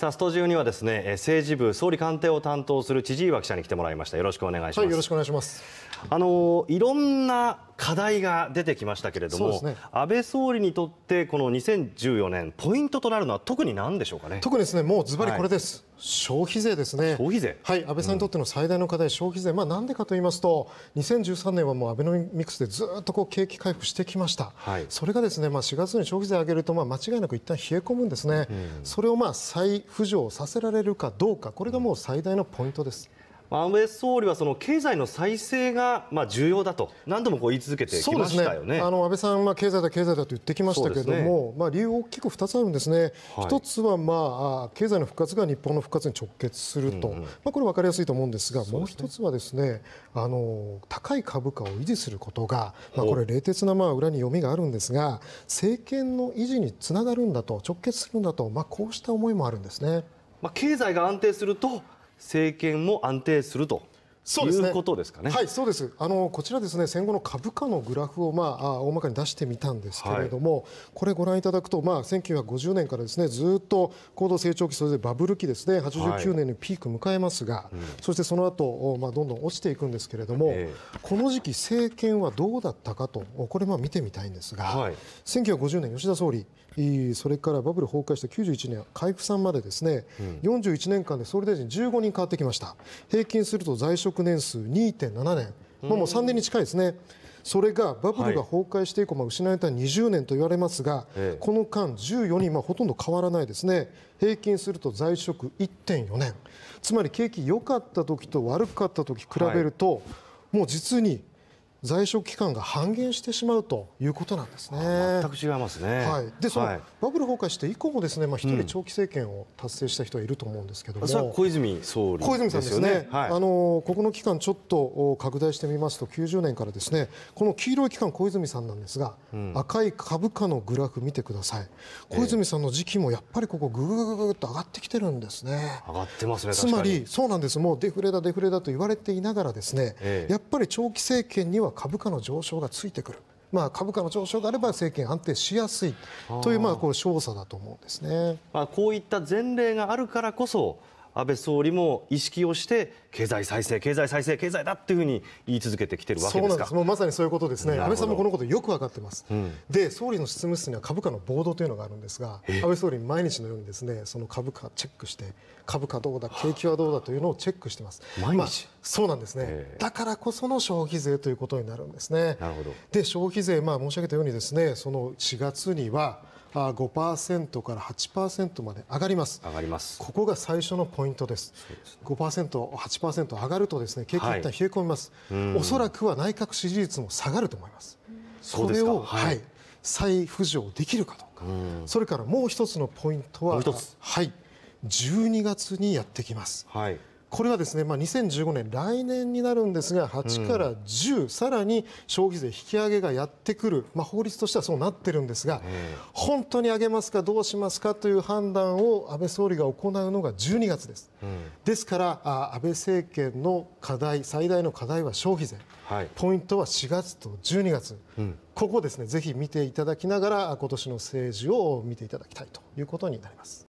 さあスタジオにはですね政治部総理官邸を担当する千々岩記者に来てもらいましたよろしくお願いします、はい、よろしくお願いしますあのいろんな課題が出てきましたけれども、ね、安倍総理にとってこの2014年ポイントとなるのは特に何でしょうかね特にですねもうズバリこれです、はい消費税ですね。消費税。はい、安倍さんにとっての最大の課題、うん、消費税。まあなんでかと言いますと、2013年はもうアベノミクスでずっとこう景気回復してきました。はい、それがですね、まあ4月に消費税上げるとまあ間違いなく一旦冷え込むんですね。うん、それをまあ再浮上させられるかどうか、これがもう最大のポイントです。安倍総理はその経済の再生がまあ重要だと何度もこう言い続けてきましたよね、ね、あの安倍さん、は経済だ、経済だと言ってきましたけれども、ね、まあ、理由大きく2つあるんですね、はい、1つは、まあ、経済の復活が日本の復活に直結すると、うんうん、まあ、これ分かりやすいと思うんですが、うすね、もう1つはですねあの高い株価を維持することが、まあ、これ、冷徹なまあ裏に読みがあるんですが政権の維持につながるんだと直結するんだと、まあ、こうした思いもあるんですね。まあ、経済が安定すると政権も安定するとそうですね、いうことですかね。はい、そうです。あのこちらですね、戦後の株価のグラフをまあ大まかに出してみたんですけれども、はい、これご覧いただくとまあ1950年からですね、ずっと高度成長期それでバブル期ですね、89年にピーク迎えますが、はいうん、そしてその後まあどんどん落ちていくんですけれども、えー、この時期政権はどうだったかとこれまあ見てみたいんですが、はい、1950年吉田総理それからバブル崩壊した91年海部さんまでですね、うん、41年間で総理大臣15人変わってきました。平均すると在職職年数2.7年、もう3年に近いですね。それがバブルが崩壊して以降、まあ、失われた20年と言われますが、ええ、この間14人、まあ、ほとんど変わらないですね平均すると在職1.4年つまり景気良かった時と悪かった時比べると、はい、もう実に在職期間が半減してしまうということなんですね。全く違いますね。はい。で、その、バブル崩壊して以降もですね、まあ一人長期政権を達成した人はいると思うんですけども、うん、小泉総理、小泉さんですね。はい、あのここの期間ちょっと拡大してみますと、90年からですね、この黄色い期間小泉さんなんですが、うん、赤い株価のグラフ見てください。小泉さんの時期もやっぱりここぐぐぐぐぐっと上がってきてるんですね。上がってますね。つまりそうなんです。もうデフレだデフレだと言われていながらですね、ええ、やっぱり長期政権にはは株価の上昇がついてくる。まあ、株価の上昇があれば政権安定しやすいというまあこれ調査だと思うんですね、まあ、こういった前例があるからこそ安倍総理も意識をして経済再生、経済再生、経済だっていうふうに言い続けてきてるわけですかそうまさにそういうことですね、安倍さんもこのことよく分かってます、うん、で総理の執務室には株価のボードというのがあるんですが、安倍総理、毎日のようにですねその株価チェックして、株価どうだ、景気はどうだというのをチェックしてます、毎日、まあ、そうなんですね、だからこその消費税ということになるんですね。なるほどで消費税、まあ、申し上げたようにですねその4月には5%から8%まで上がります上がりますここが最初のポイントですです、ね、5%、8%上がるとですね景気一旦冷え込みます、はい、おそらくは内閣支持率も下がると思います。それを、はい、再浮上できるかどうか、うそれからもう一つのポイントは、はい、12月にやってきます。はいこれはですね、まあ、2015年来年になるんですが8から10、うん、さらに消費税引き上げがやってくる、まあ、法律としてはそうなっているんですが、本当に上げますかどうしますかという判断を安倍総理が行うのが12月です。うん、ですからあ安倍政権の課題最大の課題は消費税、はい、ポイントは4月と12月、うん、ここですねぜひ見ていただきながら今年の政治を見ていただきたいということになります。